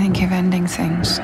think you're ending things.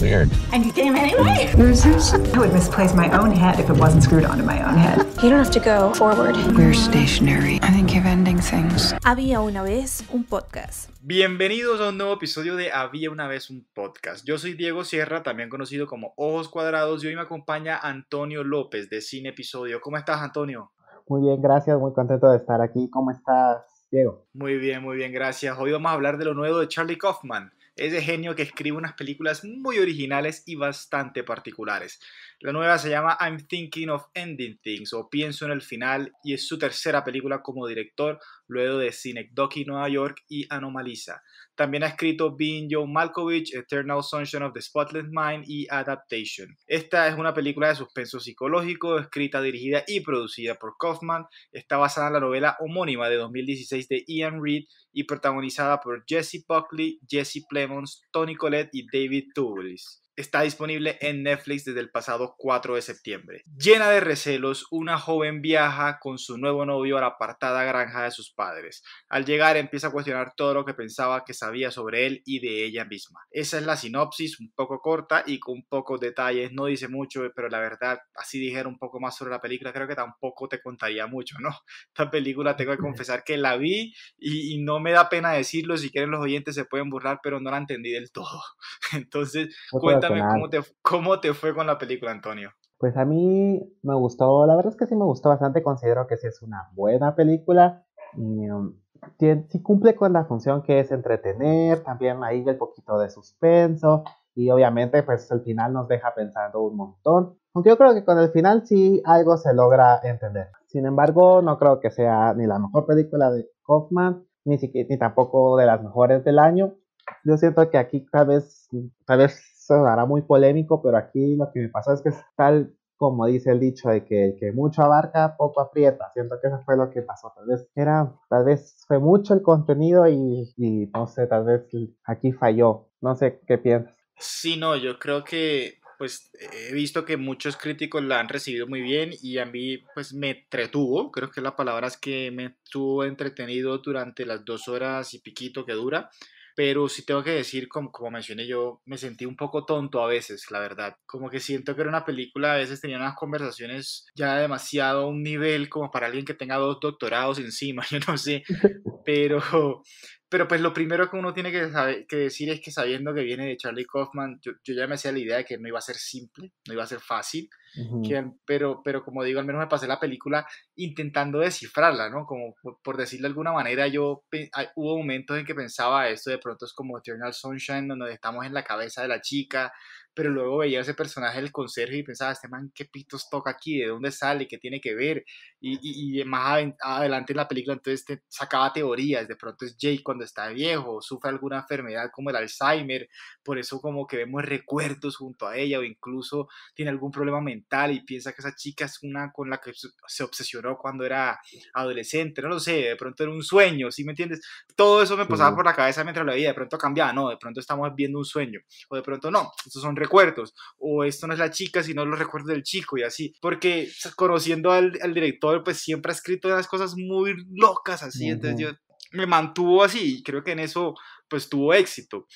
Weird. And you came anyway? I would misplace my own head if it wasn't screwed onto my own head. You don't have to go forward. We're stationary. I think you're ending things. Había una vez un podcast. Bienvenidos a un nuevo episodio de Había una vez un podcast. Yo soy Diego Sierra, también conocido como Ojos Cuadrados, y hoy me acompaña Antonio López de Cine Episodio. ¿Cómo estás, Antonio? Muy bien, gracias, muy contento de estar aquí. ¿Cómo estás? Diego. Muy bien, muy bien, gracias. Hoy vamos a hablar de lo nuevo de Charlie Kaufman, ese genio que escribe unas películas muy originales y bastante particulares. La nueva se llama I'm Thinking of Ending Things o Pienso en el Final y es su tercera película como director luego de Doki, Nueva York y Anomalisa. También ha escrito Being Joe Malkovich, Eternal Sunshine of the Spotless Mind y Adaptation. Esta es una película de suspenso psicológico escrita, dirigida y producida por Kaufman. Está basada en la novela homónima de 2016 de Ian Reid y protagonizada por Jesse Buckley, Jesse Plemons, Tony Collette y David Toulis está disponible en Netflix desde el pasado 4 de septiembre. Llena de recelos, una joven viaja con su nuevo novio a la apartada granja de sus padres. Al llegar empieza a cuestionar todo lo que pensaba que sabía sobre él y de ella misma. Esa es la sinopsis, un poco corta y con pocos detalles, no dice mucho, pero la verdad, así dijera un poco más sobre la película, creo que tampoco te contaría mucho, ¿no? Esta película tengo que confesar que la vi y, no me da pena decirlo, si quieren los oyentes se pueden burlar, pero no la entendí del todo. Entonces, cuéntame cómo te, cómo te fue con la película, Antonio. Pues a mí me gustó, la verdad es que sí me gustó bastante, considero que sí es una buena película. Um, sí cumple con la función que es entretener, también ahí el poquito de suspenso y obviamente pues el final nos deja pensando un montón. Aunque yo creo que con el final sí algo se logra entender. Sin embargo, no creo que sea ni la mejor película de Kaufman, ni, siquiera, ni tampoco de las mejores del año. Yo siento que aquí tal vez, tal vez sonará muy polémico, pero aquí lo que me pasa es que es tal como dice el dicho de que el que mucho abarca, poco aprieta. Siento que eso fue lo que pasó. Tal vez era, tal vez fue mucho el contenido y, y no sé, tal vez aquí falló. No sé qué piensas. Sí, no, yo creo que pues he visto que muchos críticos la han recibido muy bien y a mí pues me entretuvo, creo que la palabra es que me estuvo entretenido durante las dos horas y piquito que dura pero sí tengo que decir, como, mencioné yo, me sentí un poco tonto a veces, la verdad. Como que siento que era una película, a veces tenía unas conversaciones ya demasiado a un nivel como para alguien que tenga dos doctorados encima, yo no sé, pero pero pues lo primero que uno tiene que, saber, que decir es que sabiendo que viene de Charlie Kaufman, yo, yo, ya me hacía la idea de que no iba a ser simple, no iba a ser fácil, pero, pero como digo, al menos me pasé la película intentando descifrarla, ¿no? Como por, decirlo de alguna manera, yo hubo momentos en que pensaba esto de pronto es como Eternal Sunshine, donde estamos en la cabeza de la chica, pero luego veía ese personaje del conserje y pensaba, este man, ¿qué pitos toca aquí? ¿De dónde sale? ¿Qué tiene que ver? Y, y, más adelante en la película entonces te sacaba teorías, de pronto es Jake cuando está viejo, sufre alguna enfermedad como el Alzheimer, por eso como que vemos recuerdos junto a ella o incluso tiene algún problema mental y piensa que esa chica es una con la que se obsesionó cuando era adolescente, no lo sé, de pronto era un sueño, ¿sí me entiendes? Todo eso me pasaba por la cabeza mientras lo veía, de pronto cambiaba, no, de pronto estamos viendo un sueño, o de pronto no, estos son recuerdos, o esto no es la chica, sino los recuerdos del chico y así, porque conociendo al, director, pues siempre ha escrito unas cosas muy locas así, entonces yo me mantuvo así, y creo que en eso pues tuvo éxito.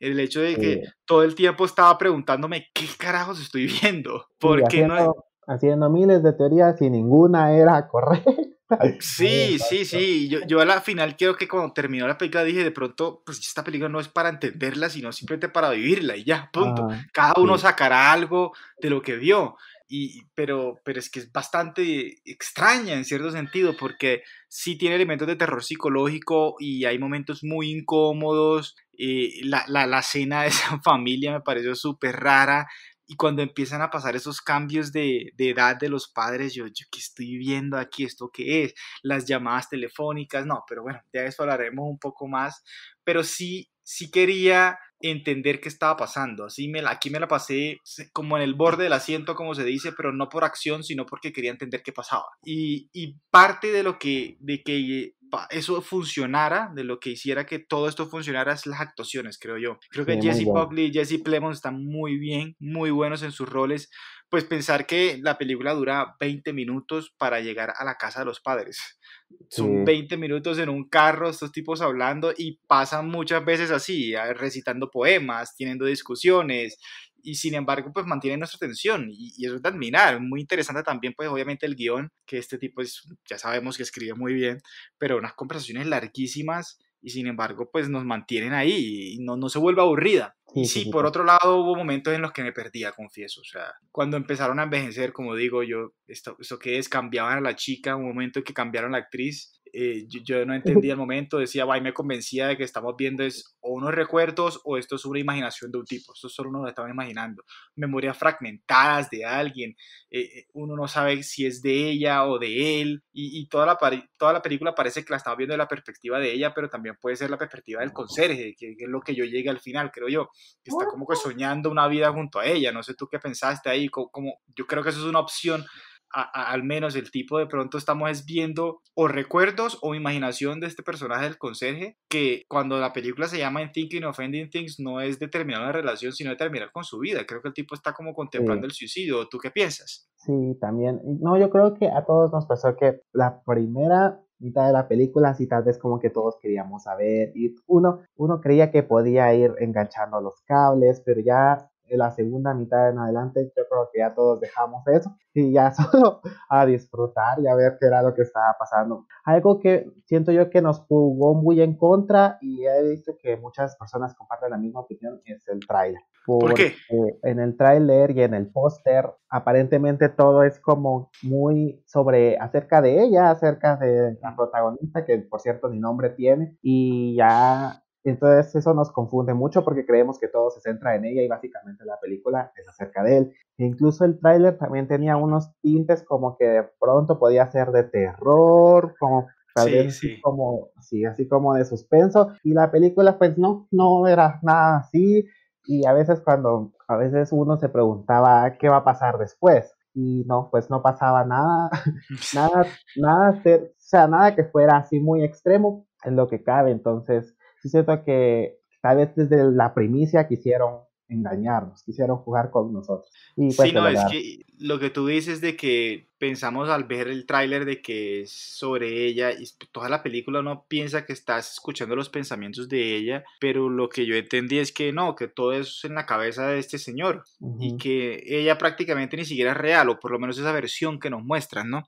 El hecho de que todo el tiempo estaba preguntándome qué carajos estoy viendo, porque no haciendo miles de teorías y ninguna era correcta. Sí, sí, sí. Yo, yo a la final quiero que cuando terminó la película dije de pronto, pues esta película no es para entenderla, sino simplemente para vivirla y ya, punto. Ah, Cada uno sacará algo de lo que vio. Y, pero, pero es que es bastante extraña en cierto sentido, porque sí tiene elementos de terror psicológico y hay momentos muy incómodos. Eh, la, la, cena de esa familia me pareció súper rara. Y cuando empiezan a pasar esos cambios de, de edad de los padres, yo, yo, ¿qué estoy viendo aquí? ¿Esto qué es? Las llamadas telefónicas, no, pero bueno, ya eso hablaremos un poco más. Pero sí, sí quería entender qué estaba pasando. Así me la, aquí me la pasé como en el borde del asiento, como se dice, pero no por acción, sino porque quería entender qué pasaba. Y, y parte de lo que, de que eso funcionara, de lo que hiciera que todo esto funcionara, es las actuaciones, creo yo. Creo que Jesse Buckley Jesse Plemons están muy bien, muy buenos en sus roles. Pues pensar que la película dura 20 minutos para llegar a la casa de los padres. Son 20 minutos en un carro, estos tipos hablando y pasan muchas veces así, recitando poemas, teniendo discusiones, y sin embargo pues mantienen nuestra atención y, eso es de muy interesante también pues obviamente el guión que este tipo es, ya sabemos que escribe muy bien, pero unas conversaciones larguísimas y sin embargo pues nos mantienen ahí y no, se vuelve aburrida. Sí, y sí, por otro lado hubo momentos en los que me perdía, confieso, o sea, cuando empezaron a envejecer, como digo yo, esto, esto que es, cambiaban a la chica, un momento que cambiaron a la actriz, eh, yo, no entendía el momento, decía, me convencía de que estamos viendo es o unos recuerdos o esto es una imaginación de un tipo, esto solo uno lo estaba imaginando, memorias fragmentadas de alguien, eh, eh, uno no sabe si es de ella o de él, y, toda, la, toda la película parece que la estaba viendo de la perspectiva de ella, pero también puede ser la perspectiva del conserje, que, es lo que yo llegué al final, creo yo, que está ah. como que soñando una vida junto a ella, no sé tú qué pensaste ahí, como, como yo creo que eso es una opción al menos el tipo de pronto estamos es viendo o recuerdos o imaginación de este personaje del conserje que cuando la película se llama In Thinking of Ending Things no es determinar una relación sino determinar terminar con su vida. Creo que el tipo está como contemplando el suicidio. ¿Tú qué piensas? Sí, también. No, yo creo que a todos nos pasó que la primera mitad de la película, si tal vez como que todos queríamos saber y uno, uno creía que podía ir enganchando los cables, pero ya la segunda mitad en adelante, yo creo que ya todos dejamos eso y ya solo a disfrutar y a ver qué era lo que estaba pasando. Algo que siento yo que nos jugó muy en contra y he visto que muchas personas comparten la misma opinión es el trailer. Porque En el tráiler y en el póster, aparentemente todo es como muy sobre acerca de ella, acerca de la protagonista, que por cierto ni nombre tiene, y ya entonces eso nos confunde mucho porque creemos que todo se centra en ella y básicamente la película es acerca de él. E incluso el tráiler también tenía unos tintes como que de pronto podía ser de terror, como tal vez como sí, así como de suspenso y la película pues no no era nada así y a veces cuando a veces uno se preguntaba qué va a pasar después y no pues no pasaba nada nada nada o sea nada que fuera así muy extremo en lo que cabe entonces sí cierto que tal vez desde la primicia quisieron engañarnos, quisieron jugar con nosotros. Y pues, sí, no, es que lo que tú dices de que pensamos al ver el tráiler de que es sobre ella y toda la película uno piensa que estás escuchando los pensamientos de ella, pero lo que yo entendí es que no, que todo eso es en la cabeza de este señor y que ella prácticamente ni siquiera es real o por lo menos esa versión que nos muestran, ¿no?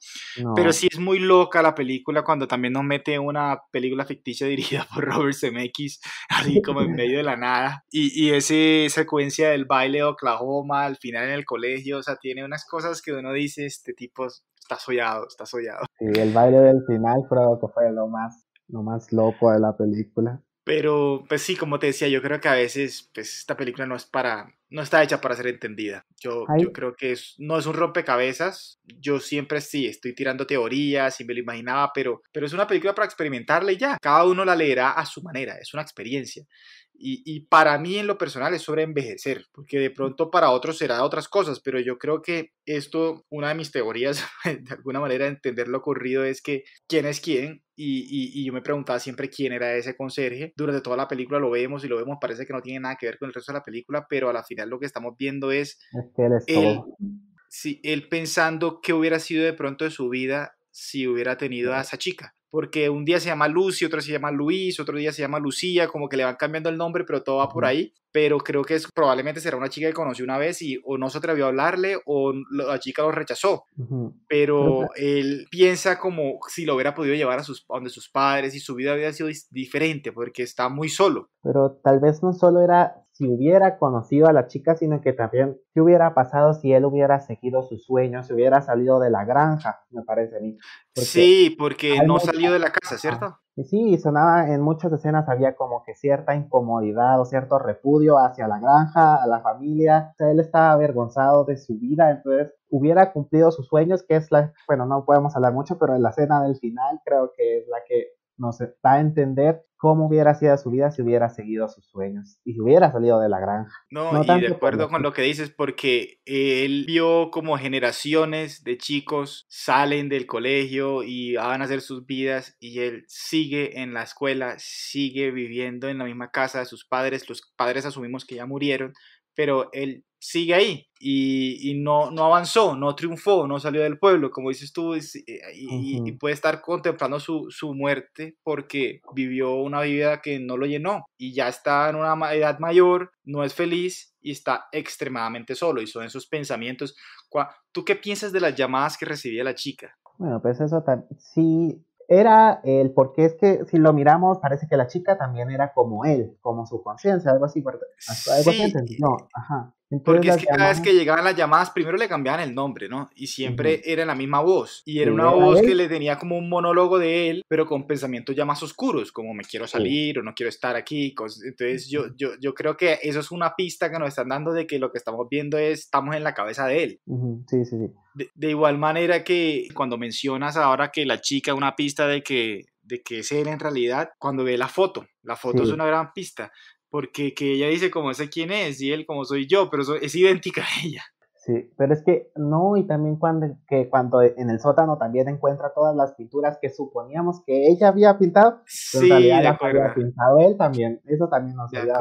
Pero sí es muy loca la película cuando también nos mete una película ficticia dirigida por Robert Zemeckis, así como en medio de la nada y, y esa secuencia del baile de Oklahoma al final en el colegio, o sea, tiene unas cosas que uno dice este tipo pues, está sollado, está sollado. Sí, el baile del final creo que fue lo más, lo más loco de la película. Pero, pues sí, como te decía, yo creo que a veces pues, esta película no es para, no está hecha para ser entendida. Yo, yo creo que es, no es un rompecabezas. Yo siempre sí, estoy tirando teorías y me lo imaginaba, pero, pero es una película para experimentarla y ya. Cada uno la leerá a su manera, es una experiencia y, para mí en lo personal es sobre envejecer, porque de mm. pronto para otros será otras cosas, pero yo creo que esto, una de mis teorías, de alguna manera, entender lo ocurrido es que quién es quién, y, yo me preguntaba siempre quién era ese conserje. Durante toda la película lo vemos y lo vemos, parece que no tiene nada que ver con el resto de la película, pero a la final lo que estamos viendo es, él pensando qué hubiera sido de pronto de su vida si hubiera tenido a esa chica porque un día se llama Lucy, otro se llama Luis, otro día se llama Lucía, como que le van cambiando el nombre, pero todo va por ahí. Pero creo que probablemente será una chica que conoció una vez y o no se atrevió a hablarle o la chica lo rechazó. Pero él piensa como si lo hubiera podido llevar a, sus, a donde sus padres y su vida hubiera sido diferente porque está muy solo. Pero tal vez no solo era si hubiera conocido a la chica, sino que también qué hubiera pasado si él hubiera seguido sus sueños, si hubiera salido de la granja, me parece a mí. sí, porque no salió de la ah, casa, ¿cierto? Y sí, sonaba en muchas escenas, había como que cierta incomodidad o cierto repudio hacia la granja, a la familia. O sea, él estaba avergonzado de su vida, entonces hubiera cumplido sus sueños, que es la, bueno, no podemos hablar mucho, pero en la escena del final creo que es la que se da a entender cómo hubiera sido su vida si hubiera seguido sus sueños y si hubiera salido de la granja. No, no y de acuerdo con lo que dices, porque él vio como generaciones de chicos salen del colegio y van a hacer sus vidas y él sigue en la escuela, sigue viviendo en la misma casa de sus padres, los padres asumimos que ya murieron, pero él sigue ahí y, y, no, no avanzó, no triunfó, no salió del pueblo, como dices tú, eh, y, puede estar contemplando su, su, muerte porque vivió una vida que no lo llenó y ya está en una edad mayor, no es feliz y está extremadamente solo y son esos pensamientos. ¿Tú qué piensas de las llamadas que recibía la chica? Bueno, pues eso también sí era el porque es que si lo miramos parece que la chica también era como él, como su conciencia, algo así, algo así, No, ajá. Porque es que cada vez que llegaban las llamadas, primero le cambiaban el nombre, ¿no? Y siempre era la misma voz. Y era una voz que le tenía como un monólogo de él, pero con pensamientos ya más oscuros, como me quiero salir o no quiero estar aquí. Entonces yo, yo, creo que eso es una pista que nos están dando de que lo que estamos viendo es, estamos en la cabeza de él. Sí, sí, sí. De, igual manera que cuando mencionas ahora que la chica, una pista de que de que es él en realidad cuando ve la foto. La foto es una gran pista porque que ella dice como sé quién es y él como soy yo, pero es idéntica a ella. Sí, pero es que no, y también cuando, que cuando en el sótano también encuentra todas las pinturas que suponíamos que ella había pintado, sí, en había pintado él también, eso también nos había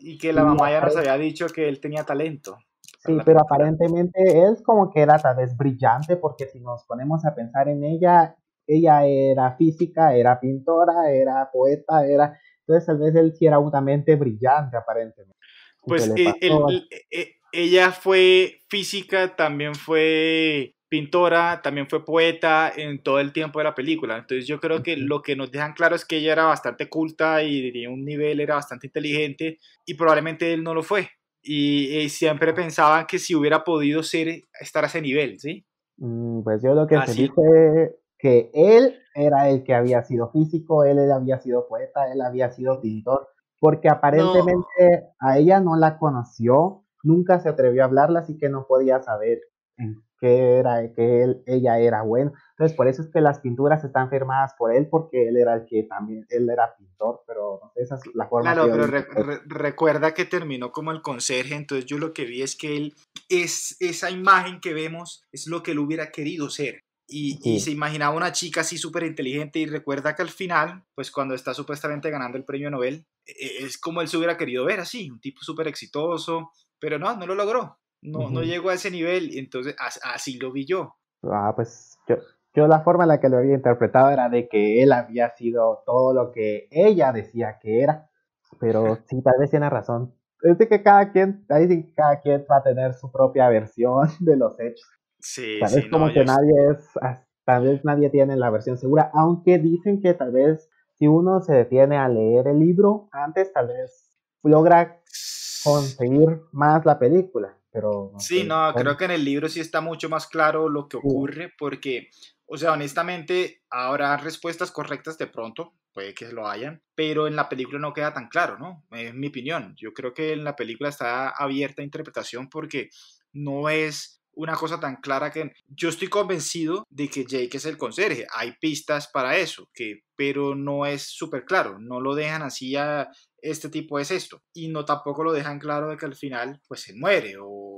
Y que la mamá ya nos había dicho que él tenía talento. Sí, pero aparentemente es como que era tal vez brillante, porque si nos ponemos a pensar en ella, ella era física, era pintora, era poeta, era entonces tal vez él sí era una mente brillante aparentemente. Pues eh, eh, ella fue física, también fue pintora, también fue poeta en todo el tiempo de la película. Entonces yo creo que lo que nos dejan claro es que ella era bastante culta y de un nivel era bastante inteligente y probablemente él no lo fue. Y, eh, siempre pensaban que si hubiera podido ser, estar a ese nivel, ¿sí? Mm, pues yo lo que Así. se dice que él era el que había sido físico, él, había sido poeta, él había sido pintor, porque aparentemente a ella no la conoció, nunca se atrevió a hablarla, así que no podía saber en qué era, que él, ella era bueno. Entonces, por eso es que las pinturas están firmadas por él, porque él era el que también, él era pintor, pero esa es la forma. Claro, pero recuerda que terminó como el conserje, entonces yo lo que vi es que él, es esa imagen que vemos, es lo que él hubiera querido ser. Y, se imaginaba una chica así súper inteligente y recuerda que al final, pues cuando está supuestamente ganando el premio Nobel, e-, es como él se hubiera querido ver así, un tipo súper exitoso, pero no, no lo logró, no, no llegó a ese nivel, y entonces así lo vi yo. Ah, pues yo, la forma en la que lo había interpretado era de que él había sido todo lo que ella decía que era, pero sí, tal vez tiene razón. Es de que cada quien, cada quien va a tener su propia versión de los hechos. Sí, como que nadie es, tal vez nadie tiene la versión segura, aunque dicen que tal vez si uno se detiene a leer el libro antes, tal vez logra conseguir más la película. Pero sí, no, creo que en el libro sí está mucho más claro lo que ocurre, porque, o sea, honestamente, habrá respuestas correctas de pronto, puede que lo hayan, pero en la película no queda tan claro, ¿no? Es mi opinión. Yo creo que en la película está abierta interpretación porque no es una cosa tan clara que yo estoy convencido de que Jake es el conserje. Hay pistas para eso, que, pero no es súper claro. No lo dejan así a este tipo es esto. Y no tampoco lo dejan claro de que al final pues se muere o,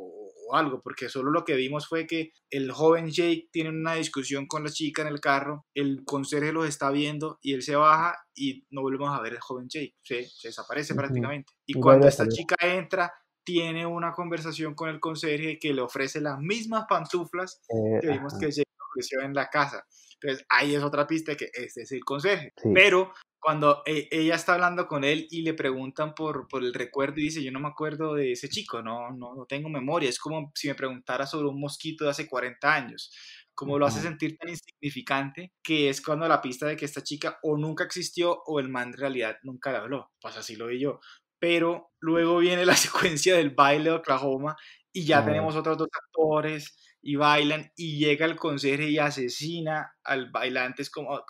algo, porque solo lo que vimos fue que el joven Jake tiene una discusión con la chica en el carro, el conserje los está viendo y él se baja y no volvemos a ver el joven Jake. se desaparece prácticamente. Y cuando esta chica entra, tiene una conversación con el conserje que le ofrece las mismas pantuflas eh, que vimos que se ofreció en la casa. Entonces ahí es otra pista que este es el conserje. Pero cuando e, ella está hablando con él y le preguntan por, por el recuerdo y dice, yo no me acuerdo de ese chico, no, no, tengo memoria, es como si me preguntara sobre un mosquito de hace 40 años, como lo hace sentir tan insignificante que es cuando la pista de que esta chica o nunca existió o el man en realidad nunca habló, pues así lo vi yo, pero luego viene la secuencia del baile de Oklahoma y ya tenemos otros dos actores y bailan y llega el conserje y asesina al bailante, es como,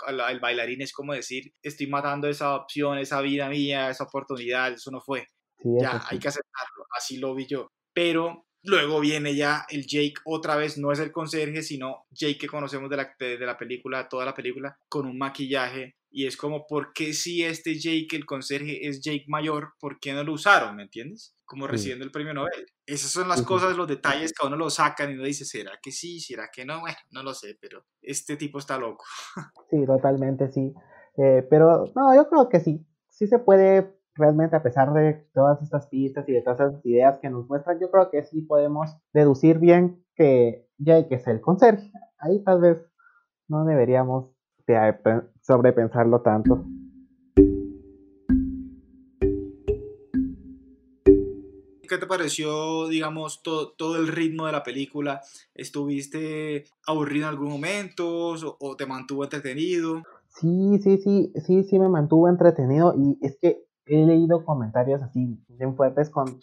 bailarín es como decir, estoy matando esa opción, esa vida mía, esa oportunidad, eso no fue. ya, hay que aceptarlo, así lo vi yo. Pero luego viene ya el Jake, otra vez no es el conserje, sino Jake que conocemos de la, de la película, toda la película, con un maquillaje y es como, ¿por qué si este Jake, el conserje, es Jake mayor, por qué no lo usaron? ¿Me entiendes? Como mm. recibiendo el premio Nobel. Esas son las cosas, los detalles que uno lo sacan y uno dice, ¿será que sí? ¿Será que no? Bueno, no lo sé, pero este tipo está loco. Sí, totalmente, sí. Eh, pero no, yo creo que sí. Sí se puede realmente a pesar de todas estas pistas y de todas estas ideas que nos muestran, yo creo que sí podemos deducir bien que ya hay que ser el conserje. Ahí tal vez no deberíamos este, a sobrepensarlo tanto. ¿Qué te pareció, digamos, todo el ritmo de la película? ¿Estuviste aburrido en algún momento o, te mantuvo entretenido? Sí, sí, sí, sí, sí me mantuvo entretenido y es que he leído comentarios así bien fuertes con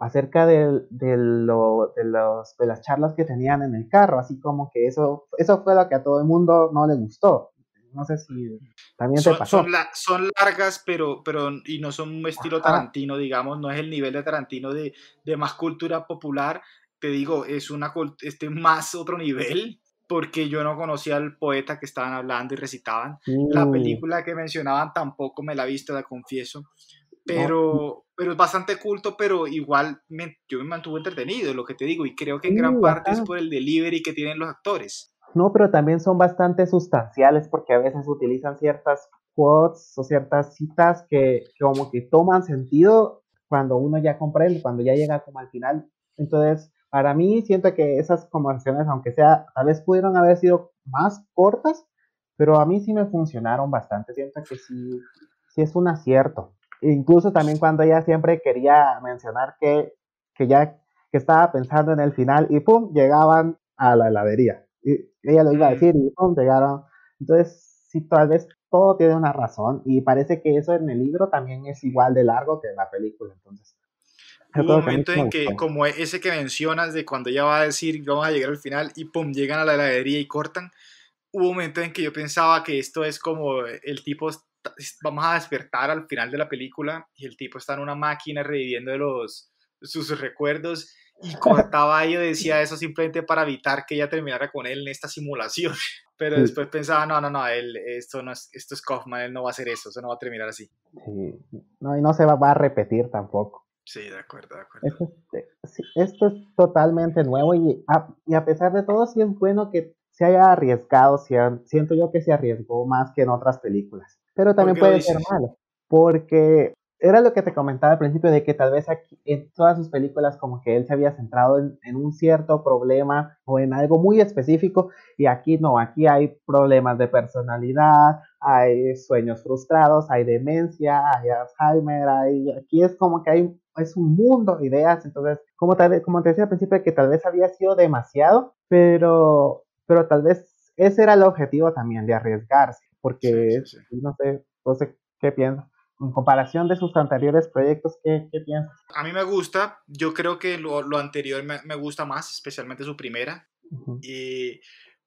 acerca de, de, las charlas que tenían en el carro, así como que eso, eso fue lo que a todo el mundo no les gustó. No sé si también son, te pasó. Son, largas, pero, pero y no son un estilo Tarantino, digamos, no es el nivel de Tarantino de, más cultura popular. Te digo, es una este más otro nivel, porque yo no conocía al poeta que estaban hablando y recitaban. La mm. película que mencionaban tampoco me la he visto, la confieso Mm. Pero, pero es bastante culto, pero igual yo me mantuve entretenido, lo que te digo, y creo que en gran parte es por el delivery que tienen los actores. No, pero también son bastante sustanciales porque a veces utilizan ciertas quotes o ciertas citas que, que como que toman sentido cuando uno ya comprende, cuando ya llega como al final. Entonces, para mí siento que esas conversaciones, aunque sea, tal vez pudieron haber sido más cortas, pero a mí sí me funcionaron bastante. Siento que sí, sí es un acierto. Incluso también cuando ella siempre quería mencionar que, ya estaba pensando en el final y pum, llegaban a la heladería. Y ella lo iba a decir y pum, llegaron. Entonces, sí, tal vez todo tiene una razón y parece que eso en el libro también es igual de largo que en la película. Entonces, un momento en que, como ese que mencionas de cuando ella va a decir, vamos a llegar al final y pum, llegan a la heladería y cortan. Hubo un momento en que yo pensaba que esto es como el tipo vamos a despertar al final de la película y el tipo está en una máquina reviviendo los, sus recuerdos y cortaba y decía eso simplemente para evitar que ella terminara con él en esta simulación. Pero después pensaba, no, no, no, él, esto, no es, esto es Kaufman, él no va a hacer eso, eso no va a terminar así. No, y no se va, a repetir tampoco. Sí, de acuerdo, de acuerdo. Esto es, totalmente nuevo y a, y a, pesar de todo, sí es bueno que se haya arriesgado, siento yo que se arriesgó más que en otras películas pero también puede ser malo, porque era lo que te comentaba al principio de que tal vez aquí, en todas sus películas como que él se había centrado en, un cierto problema o en algo muy específico y aquí no, aquí hay problemas de personalidad, hay sueños frustrados, hay demencia, hay Alzheimer, aquí es como que hay es un mundo de ideas, entonces como, tal, como te decía al principio que tal vez había sido demasiado, pero, pero tal vez ese era el objetivo también, de arriesgarse, porque no sé, no sé qué piensas. En comparación de sus anteriores proyectos, ¿qué, piensas? A mí me gusta, yo creo que lo, anterior me, gusta más, especialmente su primera.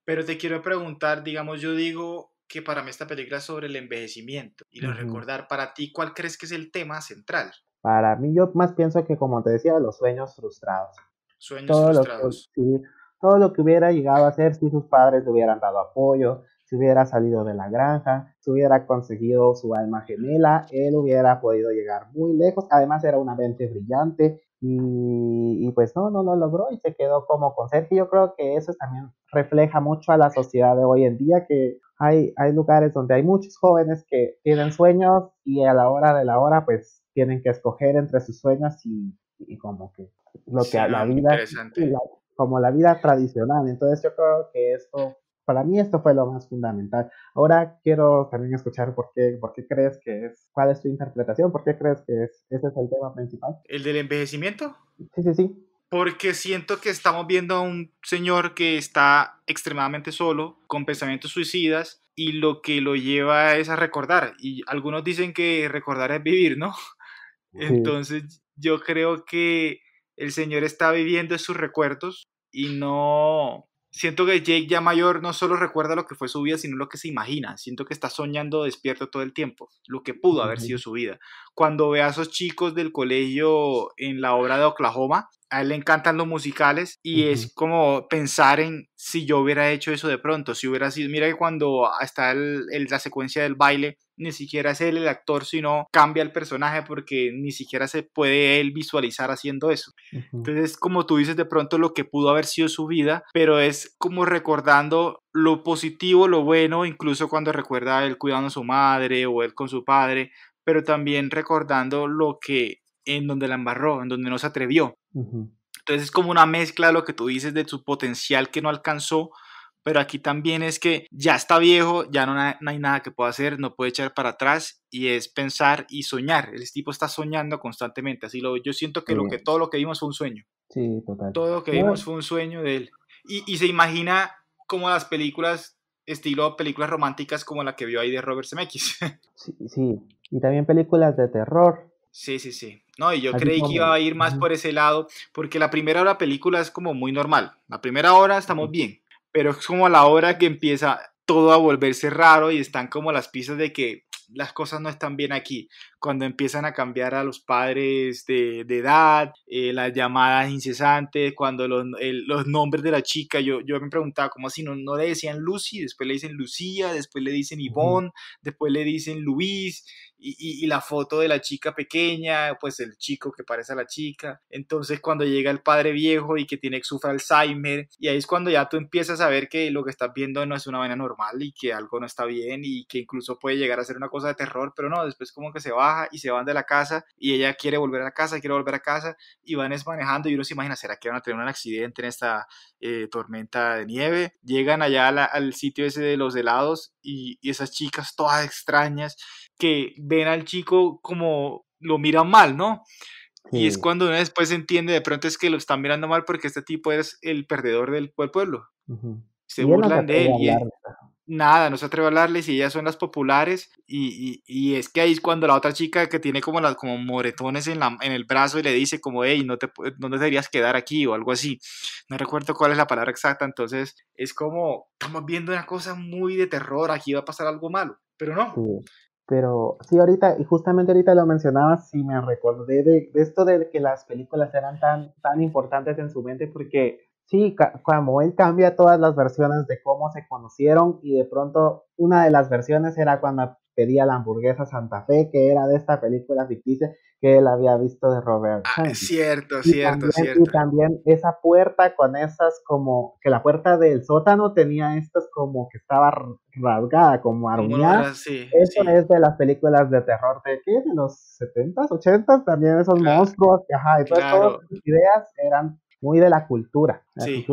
pero te quiero preguntar, digamos, yo digo que para mí esta película es sobre el envejecimiento y lo recordar. Para ti, ¿cuál crees que es el tema central? Para mí, yo más pienso que, como te decía, los sueños frustrados. Sueños frustrados todo lo que hubiera llegado a ser si sus padres le hubieran dado apoyo, si hubiera salido de la granja, si hubiera conseguido su alma gemela, él hubiera podido llegar muy lejos. Además era una mente brillante y, y pues no, no lo logró y se quedó como con Sergio. Yo creo que eso también refleja mucho a la sociedad de hoy en día, que hay, hay lugares donde hay muchos jóvenes que tienen sueños y a la hora de la hora pues tienen que escoger entre sus sueños y, como que lo que a la vida... Interesante como la vida tradicional. Entonces yo creo que esto, para mí esto fue lo más fundamental. Ahora quiero también escuchar por qué, por qué crees que es, cuál es tu interpretación, por qué crees que es, ese es el tema principal. ¿El del envejecimiento? Sí, sí, sí. Porque siento que estamos viendo a un señor que está extremadamente solo, con pensamientos suicidas, y lo que lo lleva es a recordar. Y algunos dicen que recordar es vivir, ¿no? Entonces yo creo que el señor está viviendo sus recuerdos y no... Siento que Jake ya mayor no solo recuerda lo que fue su vida, sino lo que se imagina. Siento que está soñando despierto todo el tiempo, lo que pudo haber sido su vida. Cuando ve a esos chicos del colegio en la obra de Oklahoma, a él le encantan los musicales y es como pensar en si yo hubiera hecho eso de pronto, si hubiera sido, mira que cuando está el, la secuencia del baile, ni siquiera es él el actor, sino cambia el personaje porque ni siquiera se puede él visualizar haciendo eso. Entonces, como tú dices, de pronto lo que pudo haber sido su vida, pero es como recordando lo positivo, lo bueno, incluso cuando recuerda él cuidando a su madre o él con su padre, pero también recordando lo que en donde la embarró, en donde no se atrevió. Entonces es como una mezcla de lo que tú dices de su potencial que no alcanzó, pero aquí también es que ya está viejo, ya no, hay nada que pueda hacer, no puede echar para atrás y es pensar y soñar. El tipo está soñando constantemente, así lo yo siento que, lo que todo lo que vimos fue un sueño. Sí, total. Todo lo que vimos fue un sueño de él. Y, se imagina como las películas, estilo películas románticas como la que vio ahí de Robert Zemeckis. Sí, sí. Y también películas de terror, Sí, sí, sí. No, y yo creí que iba a ir más por ese lado, porque la primera hora de película es como muy normal. La primera hora estamos bien, pero es como la hora que empieza todo a volverse raro y están como las pistas de que las cosas no están bien aquí. Cuando empiezan a cambiar a los padres de, edad, eh, las llamadas incesantes, cuando los, nombres de la chica, yo, yo me preguntaba cómo así, no, no le decían Lucy, después le dicen Lucía, después le dicen Ivonne, después le dicen Luis, y, la foto de la chica pequeña, pues el chico que parece a la chica. Entonces cuando llega el padre viejo y que tiene sufre Alzheimer, y ahí es cuando ya tú empiezas a ver que lo que estás viendo no es una vaina normal y que algo no está bien y que incluso puede llegar a ser una cosa de terror, pero no, después como que se baja y se van de la casa y ella quiere volver a la casa, quiere volver a casa y van es manejando y uno se imagina, ¿será que van a tener un accidente en esta eh, tormenta de nieve? Llegan allá al sitio ese de los helados y, y esas chicas todas extrañas que ven al chico como lo miran mal, ¿no? Y es cuando uno después entiende de pronto es que lo están mirando mal porque este tipo es el perdedor del pueblo. Se burlan de él. Y nada, no se atreve a hablarles y ellas son las populares. Y, y, es que ahí es cuando la otra chica que tiene como, las, como moretones en, la, en el brazo y le dice como, hey, no te, dónde deberías quedar aquí o algo así. No recuerdo cuál es la palabra exacta. Entonces es como, estamos viendo una cosa muy de terror, aquí va a pasar algo malo. Pero no, pero sí, ahorita, y justamente ahorita lo mencionabas, sí me recordé de, esto de que las películas eran tan, tan importantes en su mente, porque sí, como él cambia todas las versiones de cómo se conocieron, y de pronto una de las versiones era cuando pedía la hamburguesa Santa Fe, que era de esta película ficticia, que él había visto de Robert. Ah, cierto, cierto, cierto. Y también esa puerta con esas como, que la puerta del sótano tenía estas como que estaba rasgada, como arruinada. eso es de las películas de terror de, ¿qué? De los 70s, 80s, también esos monstruos, ajá, y todas sus ideas eran muy de la cultura. muy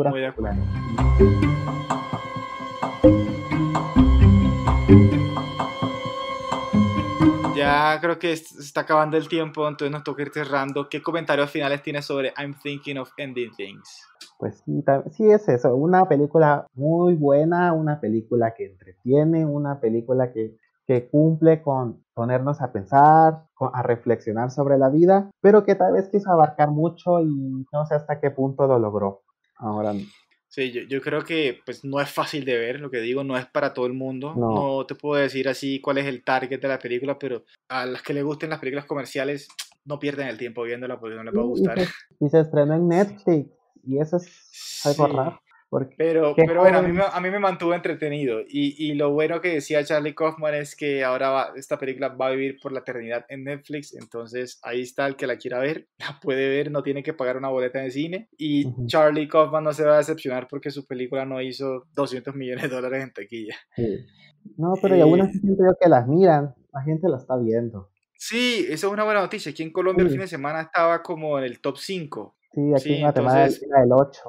ya creo que se está acabando el tiempo, entonces nos toca ir cerrando. ¿Qué comentarios finales tienes sobre I'm Thinking of Ending Things? Pues sí, sí es eso, una película muy buena, una película que entretiene, una película que, que cumple con ponernos a pensar, a reflexionar sobre la vida, pero que tal vez quiso abarcar mucho y no sé hasta qué punto lo logró. Ahora Sí, yo, creo que pues no es fácil de ver, lo que digo, no es para todo el mundo. No. te puedo decir así cuál es el target de la película, pero a las que le gusten las películas comerciales, no pierden el tiempo viéndola porque no les va a gustar. Y se, estrena en Netflix, y eso es algo raro pero pero bueno, a mí, me, a mí, me mantuvo entretenido. Y, lo bueno que decía Charlie Kaufman es que ahora va, esta película va a vivir por la eternidad en Netflix. Entonces ahí está el que la quiera ver, la puede ver, no tiene que pagar una boleta de cine. Y Charlie Kaufman no se va a decepcionar porque su película no hizo 200 millones de dólares en taquilla. No, pero hay y eh, que las miran, la gente la está viendo. Sí, esa es una buena noticia. Aquí en Colombia el fin de semana estaba como en el top 5. Sí, aquí en Guatemala el 8.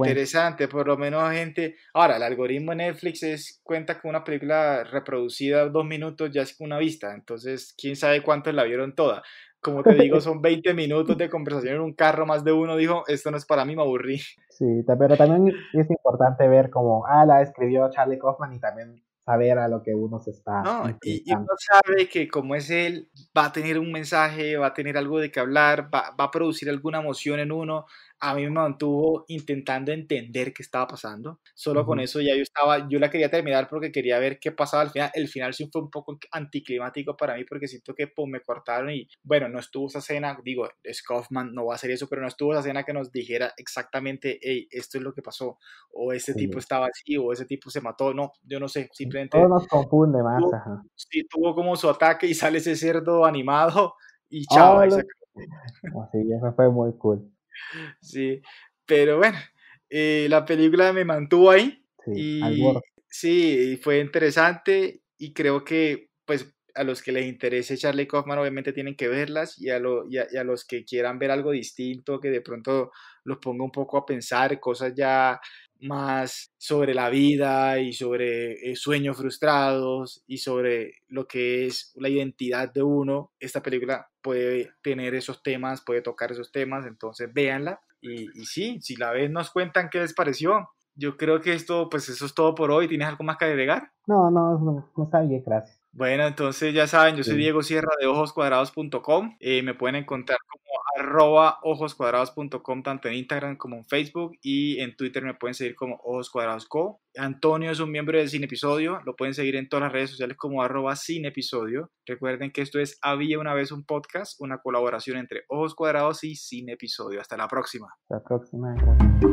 Interesante, por lo menos gente. Ahora, el algoritmo de Netflix es, cuenta con una película reproducida dos minutos ya es una vista, entonces quién sabe cuántos la vieron toda. Como te digo, son 20 minutos de conversación en un carro, más de uno dijo, esto no es para mí, me aburrí. Sí, pero también es importante ver como, ah, la escribió Charlie Kaufman y también saber a lo que uno se está. No, y, uno sabe que como es él, va a tener un mensaje, va a tener algo de que hablar, va, va a producir alguna emoción en uno a mí me mantuvo intentando entender qué estaba pasando. Solo con eso ya yo estaba, yo la quería terminar porque quería ver qué pasaba al final. El final sí fue un poco anticlimático para mí porque siento que pues, me cortaron y bueno, no estuvo esa escena, digo, Scoffman no va a hacer eso, pero no estuvo esa escena que nos dijera exactamente, hey, esto es lo que pasó, o ese tipo estaba así, o ese tipo se mató, no, yo no sé, simplemente... Todo nos confunde más, tuvo, Sí, tuvo como su ataque y sale ese cerdo animado y ah, chao. fue muy cool. sí, pero bueno, eh, la película me mantuvo ahí. Sí, y fue interesante y creo que pues a los que les interese Charlie Kaufman obviamente tienen que verlas y a, y a, los que quieran ver algo distinto que de pronto los ponga un poco a pensar cosas ya más sobre la vida y sobre eh, sueños frustrados y sobre lo que es la identidad de uno, esta película puede tener esos temas, puede tocar esos temas, entonces véanla y, y sí, si la ves nos cuentan qué les pareció. Yo creo que esto, pues eso es todo por hoy. ¿Tienes algo más que agregar? No, no, no, no está gracias. Bueno, entonces ya saben, yo soy Diego Sierra de ojoscuadrados.com. Eh, me pueden encontrar como arroba ojoscuadrados.com tanto en Instagram como en Facebook y en Twitter me pueden seguir como ojoscuadrados.co. Antonio es un miembro de Sin Episodio, lo pueden seguir en todas las redes sociales como arroba Episodio. Recuerden que esto es Había una vez un podcast, una colaboración entre Ojos Cuadrados y Sin Episodio. Hasta la próxima. Hasta la próxima.